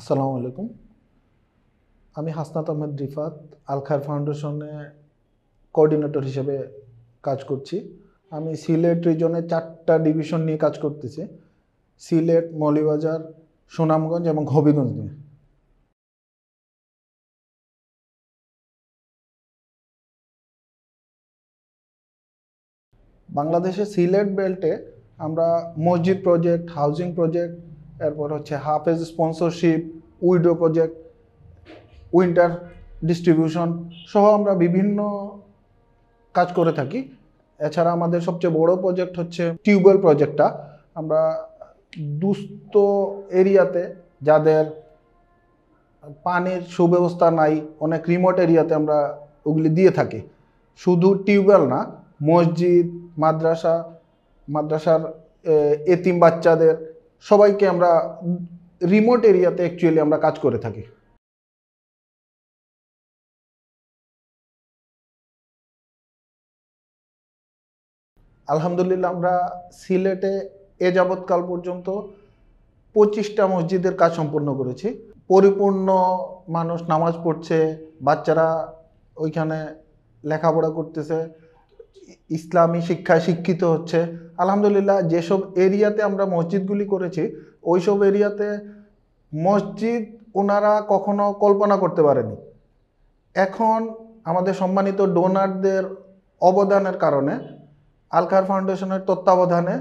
আসসালামু আলাইকুম আমি হাসনাত আহমেদ রিফাত আলখার ফাউন্ডেশনে কোঅর্ডিনেটর হিসেবে কাজ করছি আমি সিলেট রিজনে চারটা ডিভিশন নিয়ে কাজ করতেছি সিলেট মৌলিবাজার সুনামগঞ্জ এবং হবিগঞ্জ নিয়ে বাংলাদেশে সিলেট বেল্টে আমরা মসজিদ প্রজেক্ট হাউজিং প্রজেক্ট এরপর হচ্ছে হাফেজ sponsorship widow project winter distribution সহ আমরা বিভিন্ন কাজ করে থাকি এছাড়া আমাদের সবচেয়ে বড় প্রজেক্ট হচ্ছে টিউবওয়েল প্রজেক্টটা আমরা দুস্ত এরিয়াতে যাদের পানির সুব্যবস্থা নাই অনেক রিমোট এরিয়াতে আমরা ওগুলি দিয়ে থাকি শুধু টিউবওয়েল না মসজিদ মাদ্রাসা মাদ্রাসার এতিম বাচ্চাদের সবাইকে আমরা রিমোট এরিয়াতে অ্যাকচুয়ালি আমরা কাজ করে থাকি আলহামদুলিল্লাহ আমরা সিলেটে এ যাবৎকাল পর্যন্ত পঁচিশটা মসজিদের কাজ সম্পূর্ণ করেছি পরিপূর্ণ মানুষ নামাজ পড়ছে বাচ্চারা ওইখানে লেখাপড়া করতেছে ইসলামী শিক্ষায় শিক্ষিত হচ্ছে আলহামদুলিল্লাহ যেসব এরিয়াতে আমরা মসজিদগুলি করেছি ওইসব এরিয়াতে মসজিদ ওনারা কখনো কল্পনা করতে পারেনি এখন আমাদের সম্মানিত ডোনারদের অবদানের কারণে আলকার ফাউন্ডেশনের তত্ত্বাবধানে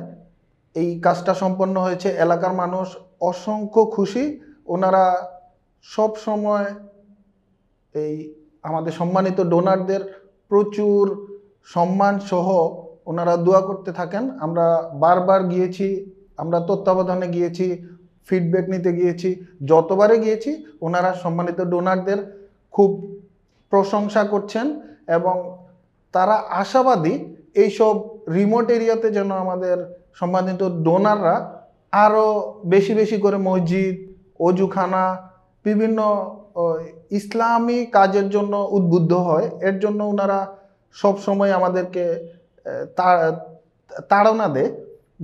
এই কাজটা সম্পন্ন হয়েছে এলাকার মানুষ অসংখ্য খুশি ওনারা সব সময় এই আমাদের সম্মানিত ডোনারদের প্রচুর সম্মান সহ ওনারা দোয়া করতে থাকেন আমরা বারবার গিয়েছি আমরা তত্ত্বাবধানে গিয়েছি ফিডব্যাক নিতে গিয়েছি যতবারে গিয়েছি ওনারা সম্মানিত ডোনারদের খুব প্রশংসা করছেন এবং তারা আশাবাদী এইসব রিমোট এরিয়াতে যেন আমাদের সম্মানিত ডোনাররা আরও বেশি বেশি করে মসজিদ অজুখানা বিভিন্ন ইসলামী কাজের জন্য উদ্বুদ্ধ হয় এর জন্য ওনারা সবসময় আমাদেরকে তাড়না দেয়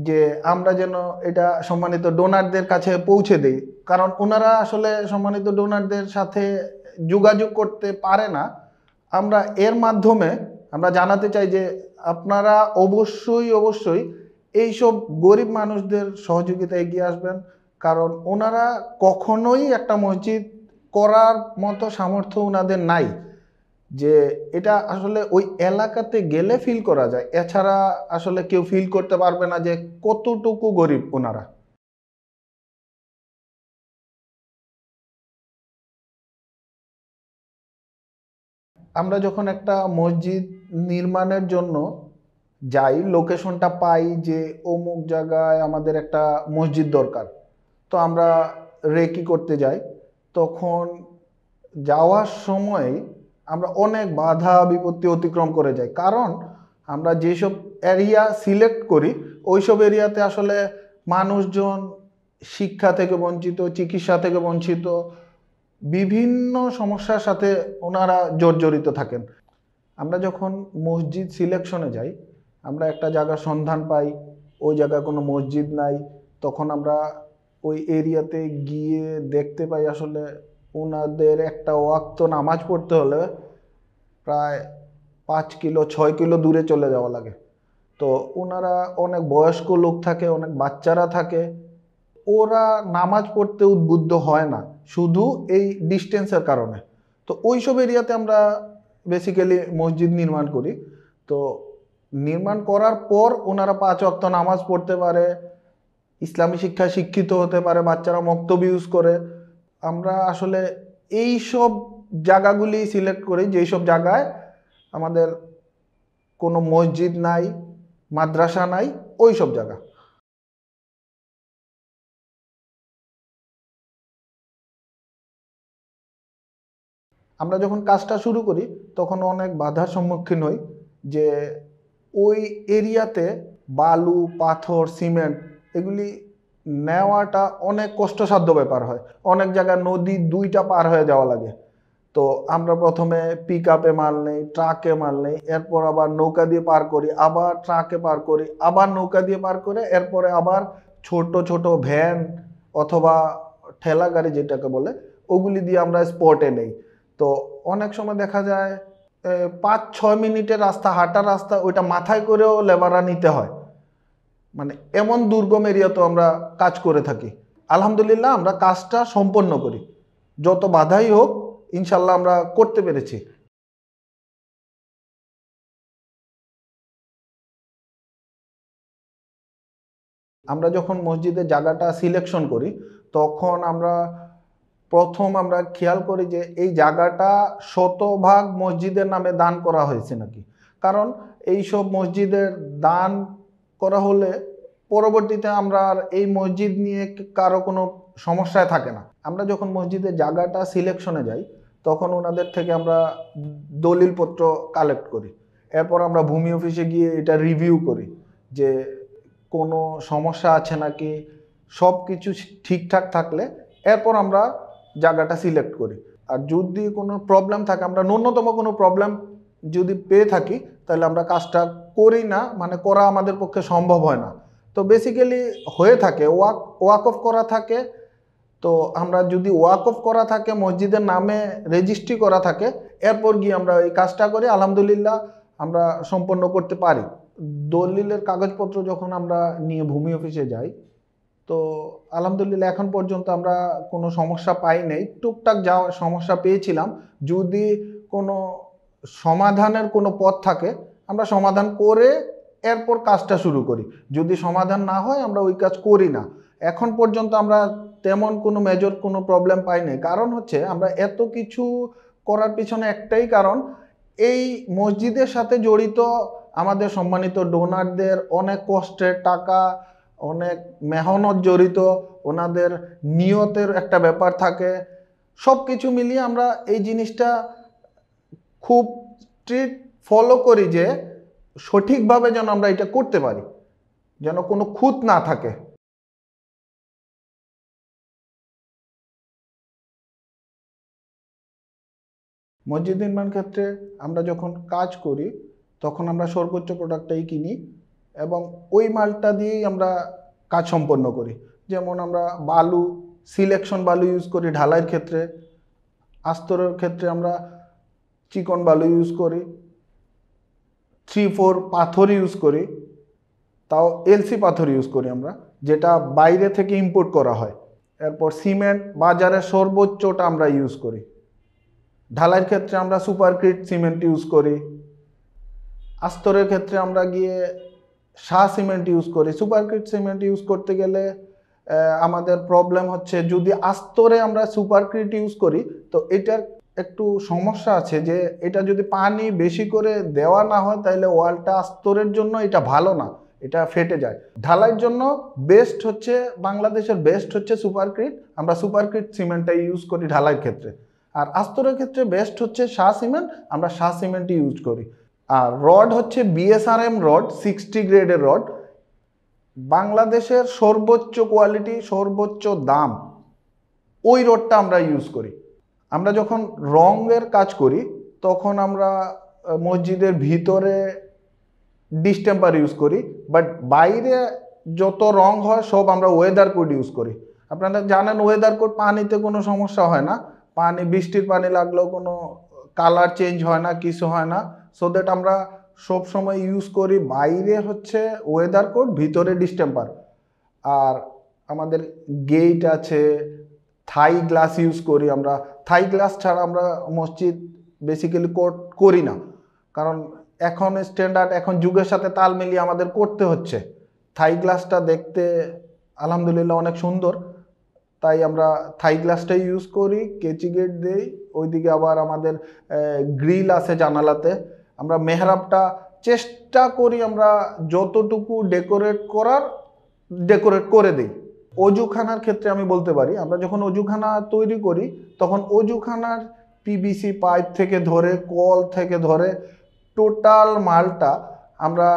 যে আমরা যেন এটা সম্মানিত ডোনারদের কাছে পৌঁছে দেই কারণ ওনারা আসলে সম্মানিত ডোনারদের সাথে যোগাযোগ করতে পারে না আমরা এর মাধ্যমে আমরা জানাতে চাই যে আপনারা অবশ্যই অবশ্যই এইসব গরিব মানুষদের সহযোগিতা এগিয়ে আসবেন কারণ ওনারা কখনোই একটা মসজিদ করার মতো সামর্থ্য ওনাদের নাই যে এটা আসলে ওই এলাকাতে গেলে ফিল করা যায় এছাড়া আসলে কেউ ফিল করতে পারবে না যে কতটুকু গরিব ওনারা আমরা যখন একটা মসজিদ নির্মাণের জন্য যাই লোকেশনটা পাই যে অমুক জায়গায় আমাদের একটা মসজিদ দরকার তো আমরা রেকি করতে যাই তখন যাওয়ার সময় আমরা অনেক বাধা বিপত্তি অতিক্রম করে যাই কারণ আমরা যেসব এরিয়া সিলেক্ট করি ওইসব এরিয়াতে আসলে মানুষজন শিক্ষা থেকে বঞ্চিত চিকিৎসা থেকে বঞ্চিত বিভিন্ন সমস্যার সাথে ওনারা জর্জরিত থাকেন আমরা যখন মসজিদ সিলেকশনে যাই আমরা একটা জায়গার সন্ধান পাই ওই জায়গায় কোনো মসজিদ নাই তখন আমরা ওই এরিয়াতে গিয়ে দেখতে পাই আসলে ওনাদের একটা ওয়াক্ত নামাজ পড়তে হলে প্রায় পাঁচ কিলো ছয় কিলো দূরে চলে যাওয়া লাগে তো ওনারা অনেক বয়স্ক লোক থাকে অনেক বাচ্চারা থাকে ওরা নামাজ পড়তে উদ্বুদ্ধ হয় না শুধু এই ডিস্টেন্সের কারণে তো ওইসব এরিয়াতে আমরা বেসিক্যালি মসজিদ নির্মাণ করি তো নির্মাণ করার পর ওনারা পাঁচ অক্ত নামাজ পড়তে পারে ইসলামী শিক্ষা শিক্ষিত হতে পারে বাচ্চারা মক্তব ইউজ করে আমরা আসলে এই সব জায়গাগুলি সিলেক্ট করি যেই সব জায়গায় আমাদের কোনো মসজিদ নাই মাদ্রাসা নাই ওই সব জায়গা আমরা যখন কাজটা শুরু করি তখন অনেক বাধার সম্মুখীন হই যে ওই এরিয়াতে বালু পাথর সিমেন্ট এগুলি নেওয়াটা অনেক কষ্টসাধ্য ব্যাপার হয় অনেক জায়গায় নদী দুইটা পার হয়ে যাওয়া লাগে তো আমরা প্রথমে পিক আপে মাল নেই ট্রাকে মাল নেই এরপর আবার নৌকা দিয়ে পার করি আবার ট্রাকে পার করি আবার নৌকা দিয়ে পার করে এরপরে আবার ছোট ছোট ভ্যান অথবা ঠেলা গাড়ি যেটাকে বলে ওগুলি দিয়ে আমরা স্পটে নেই তো অনেক সময় দেখা যায় পাঁচ ছয় মিনিটের রাস্তা হাঁটা রাস্তা ওইটা মাথায় করেও লেবাররা নিতে হয় মানে এমন দুর্গম এরিয়া তো আমরা কাজ করে থাকি আলহামদুলিল্লাহ আমরা কাজটা সম্পন্ন করি যত বাধাই হোক ইনশাল্লাহ আমরা করতে পেরেছি আমরা যখন মসজিদের জায়গাটা সিলেকশন করি তখন আমরা প্রথম আমরা খেয়াল করি যে এই জায়গাটা শতভাগ মসজিদের নামে দান করা হয়েছে নাকি কারণ এইসব মসজিদের দান করা হলে পরবর্তীতে আমরা আর এই মসজিদ নিয়ে কারো কোনো সমস্যায় থাকে না আমরা যখন মসজিদের জায়গাটা সিলেকশনে যাই তখন ওনাদের থেকে আমরা দলিলপত্র কালেক্ট করি এরপর আমরা ভূমি অফিসে গিয়ে এটা রিভিউ করি যে কোনো সমস্যা আছে নাকি সব কিছু ঠিকঠাক থাকলে এরপর আমরা জায়গাটা সিলেক্ট করি আর যদি কোনো প্রবলেম থাকে আমরা ন্যূনতম কোনো প্রবলেম যদি পেয়ে থাকি তাহলে আমরা কাজটা করি না মানে করা আমাদের পক্ষে সম্ভব হয় না তো বেসিক্যালি হয়ে থাকে ওয়াক ওয়াক অফ করা থাকে তো আমরা যদি ওয়াক অফ করা থাকে মসজিদের নামে রেজিস্ট্রি করা থাকে এরপর গিয়ে আমরা এই কাজটা করি আলহামদুলিল্লাহ আমরা সম্পন্ন করতে পারি দলিলের কাগজপত্র যখন আমরা নিয়ে ভূমি অফিসে যাই তো আলহামদুলিল্লাহ এখন পর্যন্ত আমরা কোনো সমস্যা পাই নাই টুকটাক যাওয়া সমস্যা পেয়েছিলাম যদি কোনো সমাধানের কোনো পথ থাকে আমরা সমাধান করে এরপর কাজটা শুরু করি যদি সমাধান না হয় আমরা ওই কাজ করি না এখন পর্যন্ত আমরা তেমন কোনো মেজর কোনো প্রবলেম পাইনি কারণ হচ্ছে আমরা এত কিছু করার পিছনে একটাই কারণ এই মসজিদের সাথে জড়িত আমাদের সম্মানিত ডোনারদের অনেক কষ্টের টাকা অনেক মেহনত জড়িত ওনাদের নিয়তের একটা ব্যাপার থাকে সব কিছু মিলিয়ে আমরা এই জিনিসটা খুব স্ট্রিক্ট ফলো করি যে সঠিকভাবে যেন আমরা এটা করতে পারি যেন কোনো খুঁত না থাকে মসজিদ নির্মাণ ক্ষেত্রে আমরা যখন কাজ করি তখন আমরা সর্বোচ্চ প্রোডাক্টটাই কিনি এবং ওই মালটা দিয়েই আমরা কাজ সম্পন্ন করি যেমন আমরা বালু সিলেকশন বালু ইউজ করি ঢালাইয়ের ক্ষেত্রে আস্তরের ক্ষেত্রে আমরা চিকন বালু ইউজ করি থ্রি ফোর পাথর ইউজ করি তাও এলসি পাথর ইউজ করি আমরা যেটা বাইরে থেকে ইম্পোর্ট করা হয় এরপর সিমেন্ট বাজারে সর্বোচ্চটা আমরা ইউজ করি ঢালাইয়ের ক্ষেত্রে আমরা সুপারক্রিট সিমেন্ট ইউজ করি আস্তরের ক্ষেত্রে আমরা গিয়ে শাহ সিমেন্ট ইউজ করি সুপারক্রিট সিমেন্ট ইউজ করতে গেলে আমাদের প্রবলেম হচ্ছে যদি আস্তরে আমরা সুপারক্রিট ইউজ করি তো এটার একটু সমস্যা আছে যে এটা যদি পানি বেশি করে দেওয়া না হয় তাহলে ওয়ালটা আস্তরের জন্য এটা ভালো না এটা ফেটে যায় ঢালাইয়ের জন্য বেস্ট হচ্ছে বাংলাদেশের বেস্ট হচ্ছে সুপারক্রিট আমরা সুপারক্রিট সিমেন্টটাই ইউজ করি ঢালাইয়ের ক্ষেত্রে আর আস্তরের ক্ষেত্রে বেস্ট হচ্ছে শাহ সিমেন্ট আমরা শাহ সিমেন্টই ইউজ করি আর রড হচ্ছে বিএসআরএম রড সিক্সটি গ্রেডের রড বাংলাদেশের সর্বোচ্চ কোয়ালিটি সর্বোচ্চ দাম ওই রডটা আমরা ইউজ করি আমরা যখন রঙের কাজ করি তখন আমরা মসজিদের ভিতরে ডিস্টেম্পার ইউজ করি বাট বাইরে যত রং হয় সব আমরা ওয়েদার কোড ইউজ করি আপনারা জানেন ওয়েদার কোড পানিতে কোনো সমস্যা হয় না পানি বৃষ্টির পানি লাগলেও কোনো কালার চেঞ্জ হয় না কিছু হয় না সো দ্যাট আমরা সব সময় ইউজ করি বাইরে হচ্ছে ওয়েদার কোড ভিতরে ডিস্টেম্পার আর আমাদের গেট আছে থাই গ্লাস ইউজ করি আমরা থাই গ্লাস ছাড়া আমরা মসজিদ বেসিক্যালি করি না কারণ এখন স্ট্যান্ডার্ড এখন যুগের সাথে তাল মিলিয়ে আমাদের করতে হচ্ছে থাই গ্লাসটা দেখতে আলহামদুলিল্লাহ অনেক সুন্দর তাই আমরা থাই গ্লাসটাই ইউজ করি কেচি গেট দিই ওইদিকে আবার আমাদের গ্রিল আছে জানালাতে আমরা মেহরাবটা চেষ্টা করি আমরা যতটুকু ডেকোরেট করার ডেকোরেট করে দিই অজুখানার ক্ষেত্রে আমি বলতে পারি আমরা যখন অজুখানা তৈরি করি তখন অজুখানার পিবিসি পাইপ থেকে ধরে কল থেকে ধরে টোটাল মালটা আমরা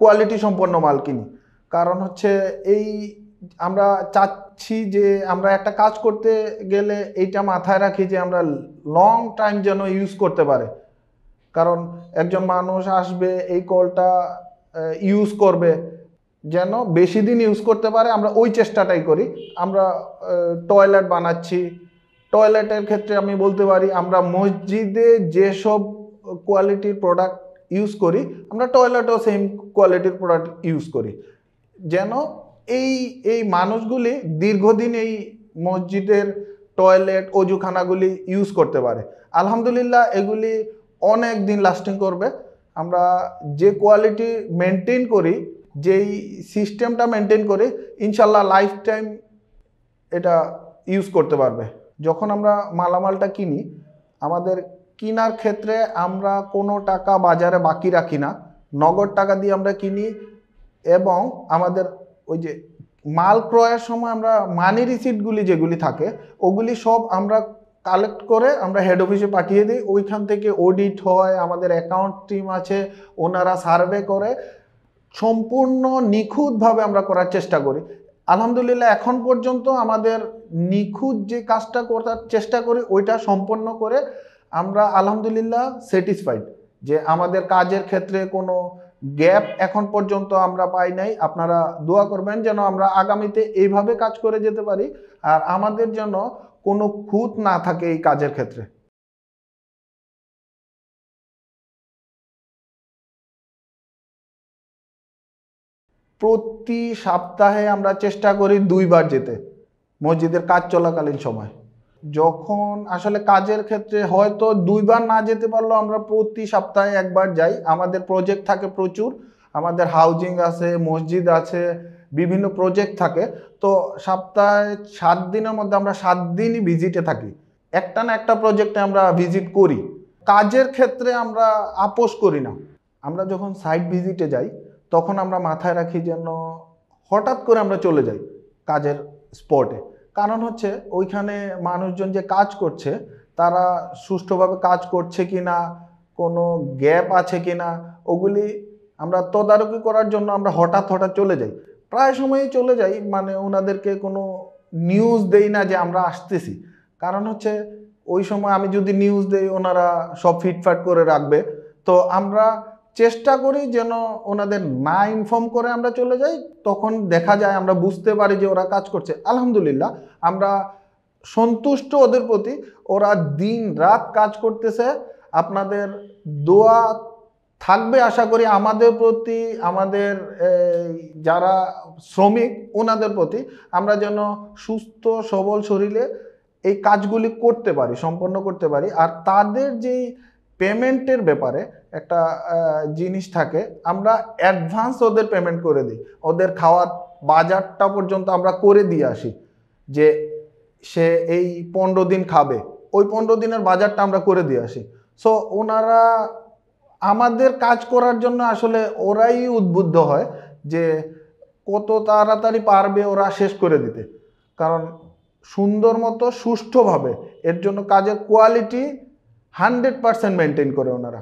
কোয়ালিটি সম্পন্ন মাল কিনি কারণ হচ্ছে এই আমরা চাচ্ছি যে আমরা একটা কাজ করতে গেলে এইটা মাথায় রাখি যে আমরা লং টাইম যেন ইউজ করতে পারে কারণ একজন মানুষ আসবে এই কলটা ইউজ করবে যেন বেশি দিন ইউজ করতে পারে আমরা ওই চেষ্টাটাই করি আমরা টয়লেট বানাচ্ছি টয়লেটের ক্ষেত্রে আমি বলতে পারি আমরা মসজিদে যেসব কোয়ালিটির প্রোডাক্ট ইউজ করি আমরা টয়লেটও সেম কোয়ালিটির প্রোডাক্ট ইউজ করি যেন এই এই মানুষগুলি দীর্ঘদিন এই মসজিদের টয়লেট অজুখানাগুলি ইউজ করতে পারে আলহামদুলিল্লাহ এগুলি অনেক দিন লাস্টিং করবে আমরা যে কোয়ালিটি মেনটেন করি যেই সিস্টেমটা মেনটেন করে ইনশাল্লাহ লাইফ টাইম এটা ইউজ করতে পারবে যখন আমরা মালামালটা কিনি আমাদের কিনার ক্ষেত্রে আমরা কোনো টাকা বাজারে বাকি রাখি না নগদ টাকা দিয়ে আমরা কিনি এবং আমাদের ওই যে মাল ক্রয়ের সময় আমরা মানি রিসিটগুলি যেগুলি থাকে ওগুলি সব আমরা কালেক্ট করে আমরা হেড অফিসে পাঠিয়ে দিই ওইখান থেকে অডিট হয় আমাদের অ্যাকাউন্ট টিম আছে ওনারা সার্ভে করে সম্পূর্ণ নিখুঁতভাবে আমরা করার চেষ্টা করি আলহামদুলিল্লাহ এখন পর্যন্ত আমাদের নিখুঁত যে কাজটা করার চেষ্টা করি ওইটা সম্পন্ন করে আমরা আলহামদুলিল্লাহ স্যাটিসফাইড যে আমাদের কাজের ক্ষেত্রে কোনো গ্যাপ এখন পর্যন্ত আমরা পাই নাই আপনারা দোয়া করবেন যেন আমরা আগামীতে এইভাবে কাজ করে যেতে পারি আর আমাদের যেন কোনো খুঁত না থাকে এই কাজের ক্ষেত্রে প্রতি সপ্তাহে আমরা চেষ্টা করি দুইবার যেতে মসজিদের কাজ চলাকালীন সময় যখন আসলে কাজের ক্ষেত্রে হয়তো দুইবার না যেতে পারলেও আমরা প্রতি সপ্তাহে একবার যাই আমাদের প্রজেক্ট থাকে প্রচুর আমাদের হাউজিং আছে মসজিদ আছে বিভিন্ন প্রজেক্ট থাকে তো সপ্তাহে সাত দিনের মধ্যে আমরা সাত দিনই ভিজিটে থাকি একটা না একটা প্রজেক্টে আমরা ভিজিট করি কাজের ক্ষেত্রে আমরা আপোষ করি না আমরা যখন সাইট ভিজিটে যাই তখন আমরা মাথায় রাখি যেন হঠাৎ করে আমরা চলে যাই কাজের স্পটে কারণ হচ্ছে ওইখানে মানুষজন যে কাজ করছে তারা সুষ্ঠুভাবে কাজ করছে কি না কোনো গ্যাপ আছে কি না ওগুলি আমরা তদারকি করার জন্য আমরা হঠাৎ হঠাৎ চলে যাই প্রায় সময়ই চলে যাই মানে ওনাদেরকে কোনো নিউজ দেই না যে আমরা আসতেছি কারণ হচ্ছে ওই সময় আমি যদি নিউজ দেই ওনারা সব ফিটফাট করে রাখবে তো আমরা চেষ্টা করি যেন ওনাদের না ইনফর্ম করে আমরা চলে যাই তখন দেখা যায় আমরা বুঝতে পারি যে ওরা কাজ করছে আলহামদুলিল্লাহ আমরা সন্তুষ্ট ওদের প্রতি ওরা দিন রাত কাজ করতেছে আপনাদের দোয়া থাকবে আশা করি আমাদের প্রতি আমাদের যারা শ্রমিক ওনাদের প্রতি আমরা যেন সুস্থ সবল শরীরে এই কাজগুলি করতে পারি সম্পন্ন করতে পারি আর তাদের যেই পেমেন্টের ব্যাপারে একটা জিনিস থাকে আমরা অ্যাডভান্স ওদের পেমেন্ট করে দিই ওদের খাওয়ার বাজারটা পর্যন্ত আমরা করে দিয়ে আসি যে সে এই পনেরো দিন খাবে ওই পনেরো দিনের বাজারটা আমরা করে দিয়ে আসি সো ওনারা আমাদের কাজ করার জন্য আসলে ওরাই উদ্বুদ্ধ হয় যে কত তাড়াতাড়ি পারবে ওরা শেষ করে দিতে কারণ সুন্দর মতো সুষ্ঠুভাবে এর জন্য কাজের কোয়ালিটি হান্ড্রেড পারসেন্ট মেনটেন করে ওনারা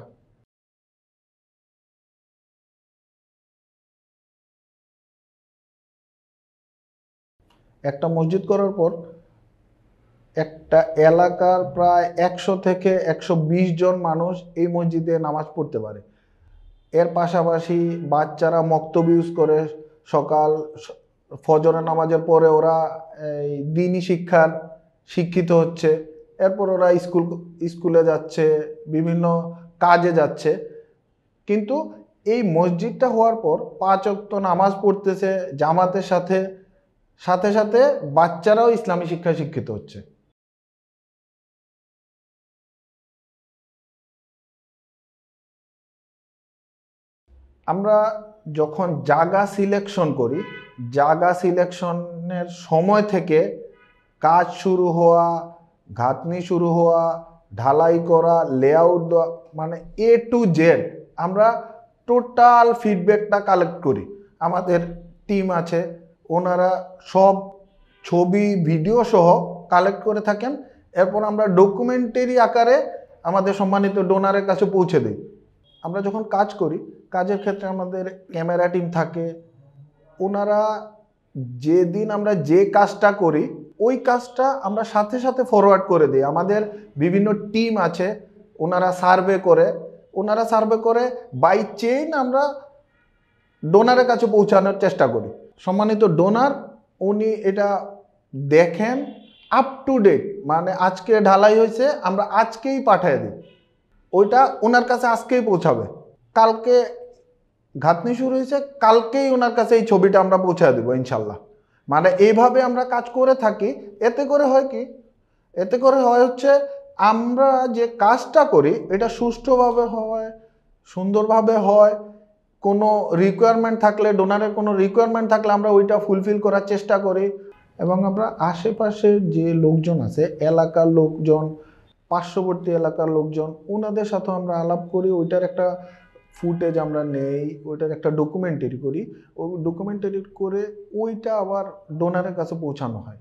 একটা মসজিদ করার পর একটা এলাকার প্রায় একশো থেকে একশো জন মানুষ এই মসজিদে নামাজ পড়তে পারে এর পাশাপাশি বাচ্চারা মক্তব ইউজ করে সকাল ফজরের নামাজের পরে ওরা এই দিনই শিক্ষার শিক্ষিত হচ্ছে এরপর ওরা স্কুল স্কুলে যাচ্ছে বিভিন্ন কাজে যাচ্ছে কিন্তু এই মসজিদটা হওয়ার পর পাঁচ অক্ত নামাজ পড়তেছে জামাতের সাথে সাথে সাথে বাচ্চারাও ইসলামী শিক্ষায় শিক্ষিত হচ্ছে আমরা যখন জাগা সিলেকশন করি জাগা সিলেকশনের সময় থেকে কাজ শুরু হওয়া ঘাতনি শুরু হওয়া ঢালাই করা লেআউট দেওয়া মানে এ টু জেড আমরা টোটাল ফিডব্যাকটা কালেক্ট করি আমাদের টিম আছে ওনারা সব ছবি ভিডিও সহ কালেক্ট করে থাকেন এরপর আমরা ডকুমেন্টারি আকারে আমাদের সম্মানিত ডোনারের কাছে পৌঁছে দিই আমরা যখন কাজ করি কাজের ক্ষেত্রে আমাদের ক্যামেরা টিম থাকে ওনারা যেদিন আমরা যে কাজটা করি ওই কাজটা আমরা সাথে সাথে ফরওয়ার্ড করে দিই আমাদের বিভিন্ন টিম আছে ওনারা সার্ভে করে ওনারা সার্ভে করে বাই চেইন আমরা ডোনারের কাছে পৌঁছানোর চেষ্টা করি সম্মানিত ডোনার উনি এটা দেখেন আপ টু ডেট মানে আজকে ঢালাই হয়েছে আমরা আজকেই পাঠিয়ে দিই ওইটা ওনার কাছে আজকেই পৌঁছাবে কালকে ঘাতনি শুরু হয়েছে কালকেই ওনার কাছে এই ছবিটা আমরা পৌঁছায় দেবো ইনশাল্লাহ মানে এইভাবে আমরা কাজ করে থাকি এতে করে হয় কি এতে করে হয় হচ্ছে আমরা যে কাজটা করি এটা সুষ্ঠুভাবে হয় সুন্দরভাবে হয় কোনো রিকোয়ারমেন্ট থাকলে ডোনারের কোনো রিকোয়ারমেন্ট থাকলে আমরা ওইটা ফুলফিল করার চেষ্টা করি এবং আমরা আশেপাশের যে লোকজন আছে এলাকার লোকজন পার্শ্ববর্তী এলাকার লোকজন ওনাদের সাথেও আমরা আলাপ করি ওইটার একটা ফুটেজ আমরা নেই ওইটার একটা ডকুমেন্টারি করি ও ডকুমেন্টারি করে ওইটা আবার ডোনারের কাছে পৌঁছানো হয়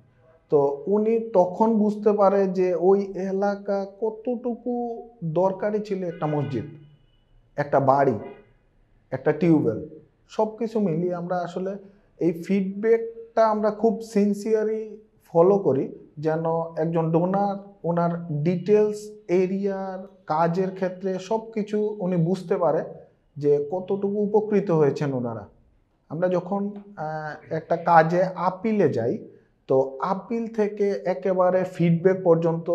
তো উনি তখন বুঝতে পারে যে ওই এলাকা কতটুকু দরকারি ছিল একটা মসজিদ একটা বাড়ি একটা টিউবওয়েল সব কিছু মিলিয়ে আমরা আসলে এই ফিডব্যাকটা আমরা খুব সিনসিয়ারি ফলো করি যেন একজন ডোনার ওনার ডিটেলস এরিয়ার কাজের ক্ষেত্রে সব কিছু উনি বুঝতে পারে যে কতটুকু উপকৃত হয়েছেন ওনারা আমরা যখন একটা কাজে আপিলে যাই তো আপিল থেকে একেবারে ফিডব্যাক পর্যন্ত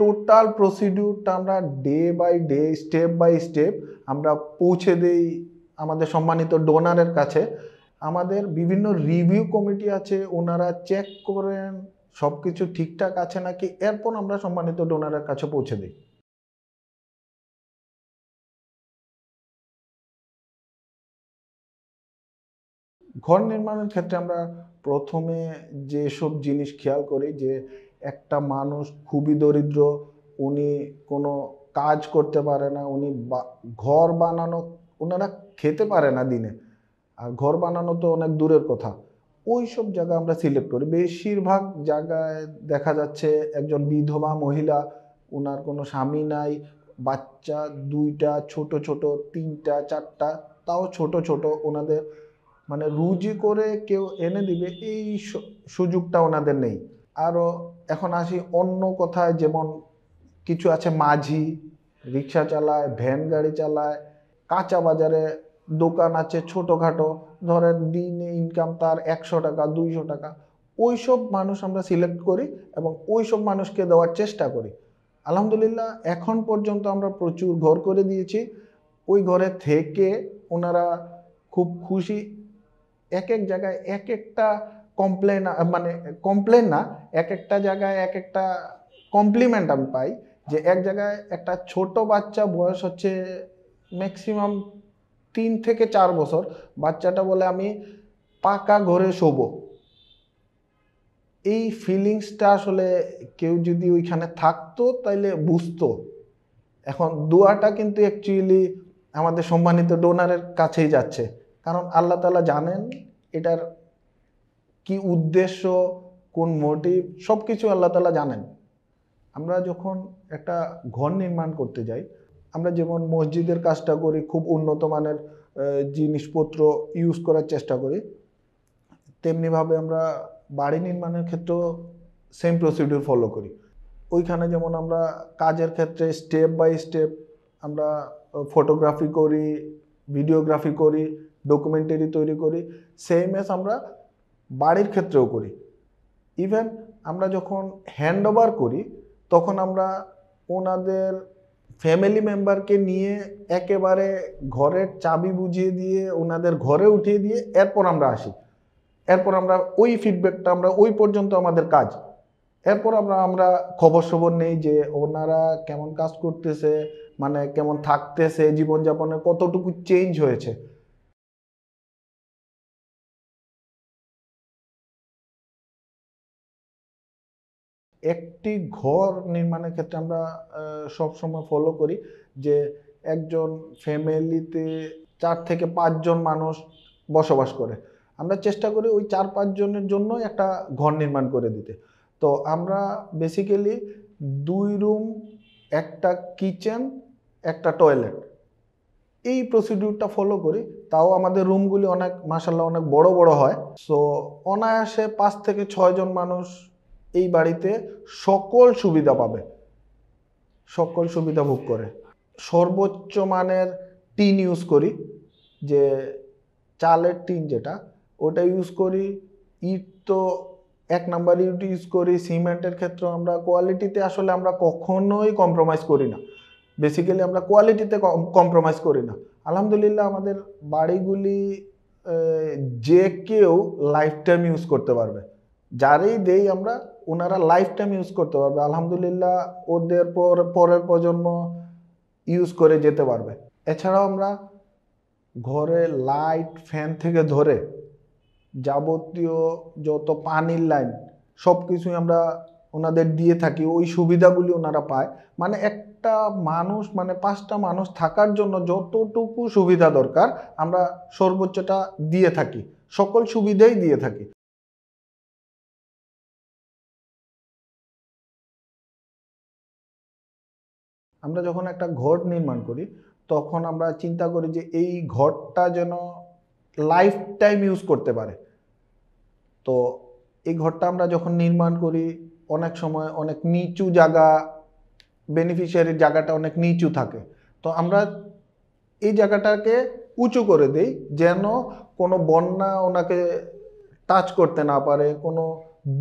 টোটাল প্রসিডিউরটা আমরা day by day step by step আমরা পৌঁছে দেই আমাদের সম্মানিত ডোনারের কাছে আমাদের বিভিন্ন রিভিউ কমিটি আছে ওনারা চেক করেন সব কিছু ঠিকঠাক আছে নাকি এরপর আমরা সম্মানিত ডোনারের কাছে পৌঁছে দিই ঘর নির্মাণের ক্ষেত্রে আমরা প্রথমে যেসব জিনিস খেয়াল করি যে একটা মানুষ খুবই দরিদ্র উনি কোনো কাজ করতে পারে না উনি ঘর বানানো ওনারা খেতে পারে না দিনে আর ঘর বানানো তো অনেক দূরের কথা ওই সব জায়গা আমরা সিলেক্ট করি বেশিরভাগ জায়গায় দেখা যাচ্ছে একজন বিধবা মহিলা ওনার কোনো স্বামী নাই বাচ্চা দুইটা ছোট ছোট তিনটা চারটা তাও ছোট ছোট ওনাদের মানে রুজি করে কেউ এনে দিবে এই সুযোগটা ওনাদের নেই আরও এখন আসি অন্য কথায় যেমন কিছু আছে মাঝি রিক্সা চালায় ভ্যান গাড়ি চালায় কাঁচা বাজারে দোকান আছে ছোটোখাটো ধরেন দিনে ইনকাম তার একশো টাকা দুইশো টাকা ওই সব মানুষ আমরা সিলেক্ট করি এবং ওই সব মানুষকে দেওয়ার চেষ্টা করি আলহামদুলিল্লাহ এখন পর্যন্ত আমরা প্রচুর ঘর করে দিয়েছি ওই ঘরে থেকে ওনারা খুব খুশি এক এক জায়গায় এক একটা কমপ্লেন মানে কমপ্লেন না এক একটা জায়গায় এক একটা কমপ্লিমেন্ট আমি পাই যে এক জায়গায় একটা ছোট বাচ্চা বয়স হচ্ছে ম্যাক্সিমাম তিন থেকে চার বছর বাচ্চাটা বলে আমি পাকা ঘরে শোবো এই ফিলিংসটা আসলে কেউ যদি ওইখানে থাকতো তাইলে বুঝতো এখন দোয়াটা কিন্তু অ্যাকচুয়ালি আমাদের সম্মানিত ডোনারের কাছেই যাচ্ছে কারণ আল্লাহ তালা জানেন এটার কি উদ্দেশ্য কোন মোটিভ সব কিছু আল্লাহ তালা জানেন আমরা যখন একটা ঘর নির্মাণ করতে যাই আমরা যেমন মসজিদের কাজটা করি খুব উন্নত মানের জিনিসপত্র ইউজ করার চেষ্টা করি তেমনিভাবে আমরা বাড়ি নির্মাণের ক্ষেত্রেও সেম প্রসিডিউর ফলো করি ওইখানে যেমন আমরা কাজের ক্ষেত্রে স্টেপ বাই স্টেপ আমরা ফটোগ্রাফি করি ভিডিওগ্রাফি করি ডকুমেন্টারি তৈরি করি সেই ম্যাচ আমরা বাড়ির ক্ষেত্রেও করি ইভেন আমরা যখন হ্যান্ড ওভার করি তখন আমরা ওনাদের ফ্যামিলি মেম্বারকে নিয়ে একেবারে ঘরের চাবি বুঝিয়ে দিয়ে ওনাদের ঘরে উঠিয়ে দিয়ে এরপর আমরা আসি এরপর আমরা ওই ফিডব্যাকটা আমরা ওই পর্যন্ত আমাদের কাজ এরপর আমরা আমরা খবর সবর নেই যে ওনারা কেমন কাজ করতেছে মানে কেমন থাকতেছে জীবনযাপনে কতটুকু চেঞ্জ হয়েছে একটি ঘর নির্মাণের ক্ষেত্রে আমরা সবসময় ফলো করি যে একজন ফ্যামিলিতে চার থেকে পাঁচজন মানুষ বসবাস করে আমরা চেষ্টা করি ওই চার পাঁচজনের জন্য একটা ঘর নির্মাণ করে দিতে তো আমরা বেসিক্যালি দুই রুম একটা কিচেন একটা টয়লেট এই প্রসিডিউরটা ফলো করি তাও আমাদের রুমগুলি অনেক মাসাল্লাহ অনেক বড় বড় হয় সো অনায়াসে পাঁচ থেকে ছয়জন মানুষ এই বাড়িতে সকল সুবিধা পাবে সকল সুবিধা ভোগ করে সর্বোচ্চ মানের টিন ইউজ করি যে চালের টিন যেটা ওটা ইউজ করি ইট তো এক নাম্বার ইউট ইউজ করি সিমেন্টের ক্ষেত্রে আমরা কোয়ালিটিতে আসলে আমরা কখনোই কম্প্রোমাইজ করি না বেসিক্যালি আমরা কোয়ালিটিতে কম্প্রোমাইজ করি না আলহামদুলিল্লাহ আমাদের বাড়িগুলি যে কেউ লাইফ টাইম ইউজ করতে পারবে যারই দেই আমরা ওনারা লাইফ টাইম ইউজ করতে পারবে আলহামদুলিল্লাহ ওদের পর পরের প্রজন্ম ইউজ করে যেতে পারবে এছাড়াও আমরা ঘরে লাইট ফ্যান থেকে ধরে যাবতীয় যত পানির লাইন সব কিছুই আমরা ওনাদের দিয়ে থাকি ওই সুবিধাগুলি ওনারা পায় মানে একটা মানুষ মানে পাঁচটা মানুষ থাকার জন্য যতটুকু সুবিধা দরকার আমরা সর্বোচ্চটা দিয়ে থাকি সকল সুবিধাই দিয়ে থাকি আমরা যখন একটা ঘর নির্মাণ করি তখন আমরা চিন্তা করি যে এই ঘরটা যেন লাইফ টাইম ইউজ করতে পারে তো এই ঘরটা আমরা যখন নির্মাণ করি অনেক সময় অনেক নিচু জায়গা বেনিফিশিয়ারির জায়গাটা অনেক নিচু থাকে তো আমরা এই জায়গাটাকে উঁচু করে দেই যেন কোনো বন্যা ওনাকে টাচ করতে না পারে কোনো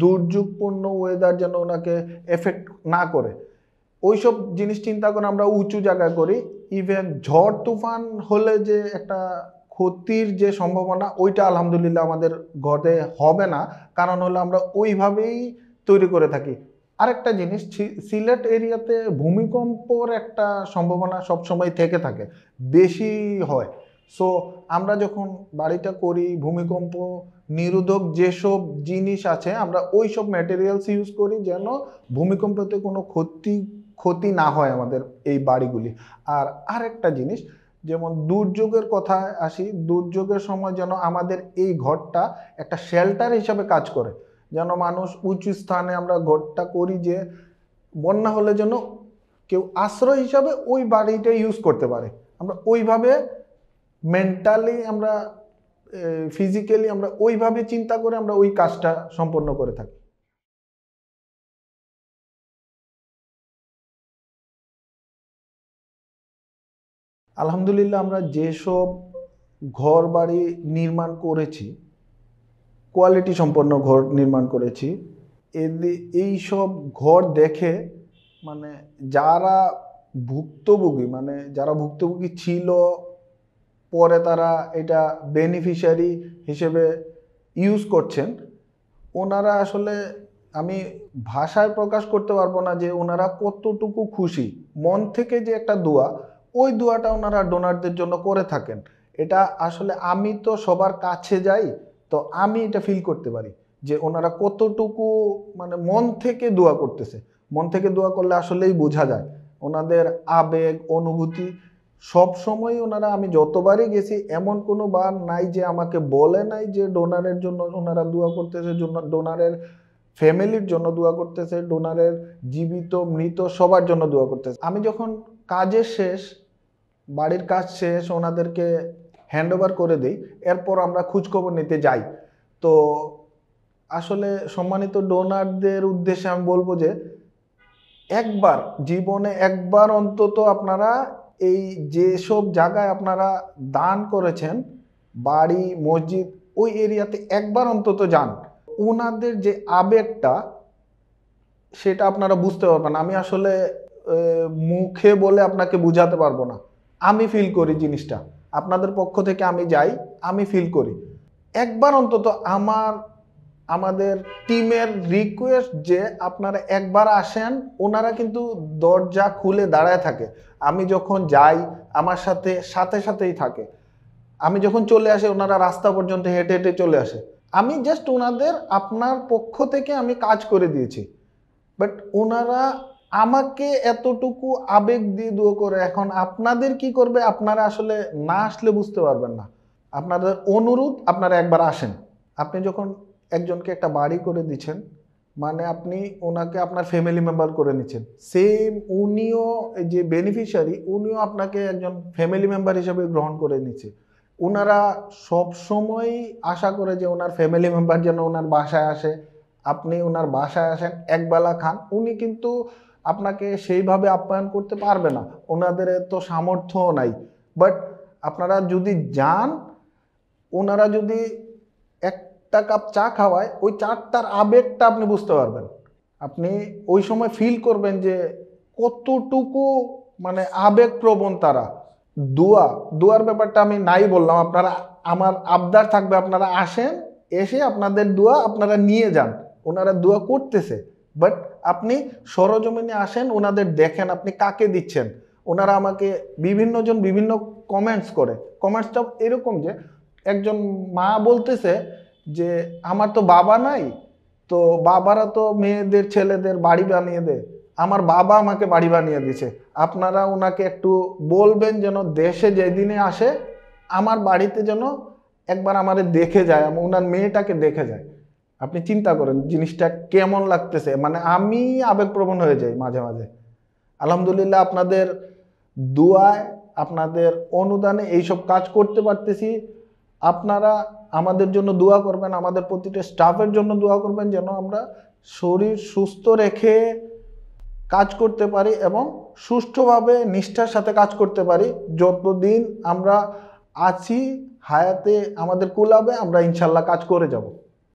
দুর্যোগপূর্ণ ওয়েদার যেন ওনাকে এফেক্ট না করে ওইসব জিনিস চিন্তা করে আমরা উঁচু জায়গা করি ইভেন ঝড় তুফান হলে যে একটা ক্ষতির যে সম্ভাবনা ওইটা আলহামদুলিল্লাহ আমাদের ঘরে হবে না কারণ হলো আমরা ওইভাবেই তৈরি করে থাকি আরেকটা জিনিস সিলেট এরিয়াতে ভূমিকম্পর একটা সম্ভাবনা সবসময় থেকে থাকে বেশি হয় সো আমরা যখন বাড়িটা করি ভূমিকম্প নিরোধক যেসব জিনিস আছে আমরা ওই সব ম্যাটেরিয়ালস ইউজ করি যেন ভূমিকম্পতে কোনো ক্ষতি ক্ষতি না হয় আমাদের এই বাড়িগুলি আর আরেকটা জিনিস যেমন দুর্যোগের কথায় আসি দুর্যোগের সময় যেন আমাদের এই ঘরটা একটা শেল্টার হিসাবে কাজ করে যেন মানুষ উঁচু স্থানে আমরা ঘরটা করি যে বন্যা হলে যেন কেউ আশ্রয় হিসাবে ওই বাড়িটা ইউজ করতে পারে আমরা ওইভাবে মেন্টালি আমরা ফিজিক্যালি আমরা ওইভাবে চিন্তা করে আমরা ওই কাজটা সম্পন্ন করে থাকি আলহামদুলিল্লাহ আমরা যেসব ঘর বাড়ি নির্মাণ করেছি কোয়ালিটি সম্পন্ন ঘর নির্মাণ করেছি এই সব ঘর দেখে মানে যারা ভুক্তভোগী মানে যারা ভুক্তভোগী ছিল পরে তারা এটা বেনিফিশিয়ারি হিসেবে ইউজ করছেন ওনারা আসলে আমি ভাষায় প্রকাশ করতে পারবো না যে ওনারা কতটুকু খুশি মন থেকে যে একটা দোয়া ওই দোয়াটা ওনারা ডোনারদের জন্য করে থাকেন এটা আসলে আমি তো সবার কাছে যাই তো আমি এটা ফিল করতে পারি যে ওনারা কতটুকু মানে মন থেকে দোয়া করতেছে মন থেকে দোয়া করলে আসলেই বোঝা যায় ওনাদের আবেগ অনুভূতি সব সময় ওনারা আমি যতবারই গেছি এমন কোনো বার নাই যে আমাকে বলে নাই যে ডোনারের জন্য ওনারা দোয়া করতেছে ডোনারের ফ্যামিলির জন্য দোয়া করতেছে ডোনারের জীবিত মৃত সবার জন্য দোয়া করতেছে আমি যখন কাজের শেষ বাড়ির কাজ শেষ ওনাদেরকে হ্যান্ড করে দিই এরপর আমরা খোঁজখবর নিতে যাই তো আসলে সম্মানিত ডোনারদের উদ্দেশ্যে আমি বলবো যে একবার জীবনে একবার অন্তত আপনারা এই যেসব জায়গায় আপনারা দান করেছেন বাড়ি মসজিদ ওই এরিয়াতে একবার অন্তত যান ওনাদের যে আবেগটা সেটা আপনারা বুঝতে পারবেন আমি আসলে মুখে বলে আপনাকে বুঝাতে পারবো না আমি ফিল করি জিনিসটা আপনাদের পক্ষ থেকে আমি যাই আমি ফিল করি একবার অন্তত আমার আমাদের টিমের রিকোয়েস্ট যে আপনারা একবার আসেন ওনারা কিন্তু দরজা খুলে দাঁড়ায় থাকে আমি যখন যাই আমার সাথে সাথে সাথেই থাকে আমি যখন চলে আসি ওনারা রাস্তা পর্যন্ত হেঁটে হেঁটে চলে আসে আমি জাস্ট ওনাদের আপনার পক্ষ থেকে আমি কাজ করে দিয়েছি বাট ওনারা আমাকে এতটুকু আবেগ দিয়ে দুয়ো করে এখন আপনাদের কি করবে আপনারা আসলে না আসলে বুঝতে পারবেন না আপনাদের অনুরোধ আপনারা একবার আসেন আপনি যখন একজনকে একটা বাড়ি করে দিচ্ছেন মানে আপনি ওনাকে আপনার ফ্যামিলি মেম্বার করে নিচ্ছেন সেম উনিও যে বেনিফিশিয়ারি উনিও আপনাকে একজন ফ্যামিলি মেম্বার হিসেবে গ্রহণ করে নিচ্ছে ওনারা সবসময় আশা করে যে ওনার ফ্যামিলি মেম্বার যেন ওনার বাসায় আসে আপনি ওনার বাসায় আসেন একবেলা খান উনি কিন্তু আপনাকে সেইভাবে আপ্যায়ন করতে পারবে না ওনাদের তো সামর্থ্যও নাই বাট আপনারা যদি যান ওনারা যদি একটা কাপ চা খাওয়ায় ওই চারটার আবেগটা আপনি বুঝতে পারবেন আপনি ওই সময় ফিল করবেন যে কতটুকু মানে আবেগপ্রবণ তারা দোয়া দোয়ার ব্যাপারটা আমি নাই বললাম আপনারা আমার আবদার থাকবে আপনারা আসেন এসে আপনাদের দোয়া আপনারা নিয়ে যান ওনারা দোয়া করতেছে বাট আপনি সরজমিনে আসেন ওনাদের দেখেন আপনি কাকে দিচ্ছেন ওনারা আমাকে বিভিন্নজন বিভিন্ন কমেন্টস করে কমেন্টসটা এরকম যে একজন মা বলতেছে যে আমার তো বাবা নাই তো বাবারা তো মেয়েদের ছেলেদের বাড়ি বানিয়ে দেয় আমার বাবা আমাকে বাড়ি বানিয়ে দিছে আপনারা ওনাকে একটু বলবেন যেন দেশে যেদিনে আসে আমার বাড়িতে যেন একবার আমারে দেখে যায় ওনার মেয়েটাকে দেখে যায় আপনি চিন্তা করেন জিনিসটা কেমন লাগতেছে মানে আমি আবেগপ্রবণ হয়ে যাই মাঝে মাঝে আলহামদুলিল্লাহ আপনাদের দুয়ায় আপনাদের অনুদানে এইসব কাজ করতে পারতেছি আপনারা আমাদের জন্য দোয়া করবেন আমাদের প্রতিটা স্টাফের জন্য দোয়া করবেন যেন আমরা শরীর সুস্থ রেখে কাজ করতে পারি এবং সুষ্ঠুভাবে নিষ্ঠার সাথে কাজ করতে পারি যতদিন আমরা আছি হায়াতে আমাদের কুলাবে আমরা ইনশাল্লাহ কাজ করে যাব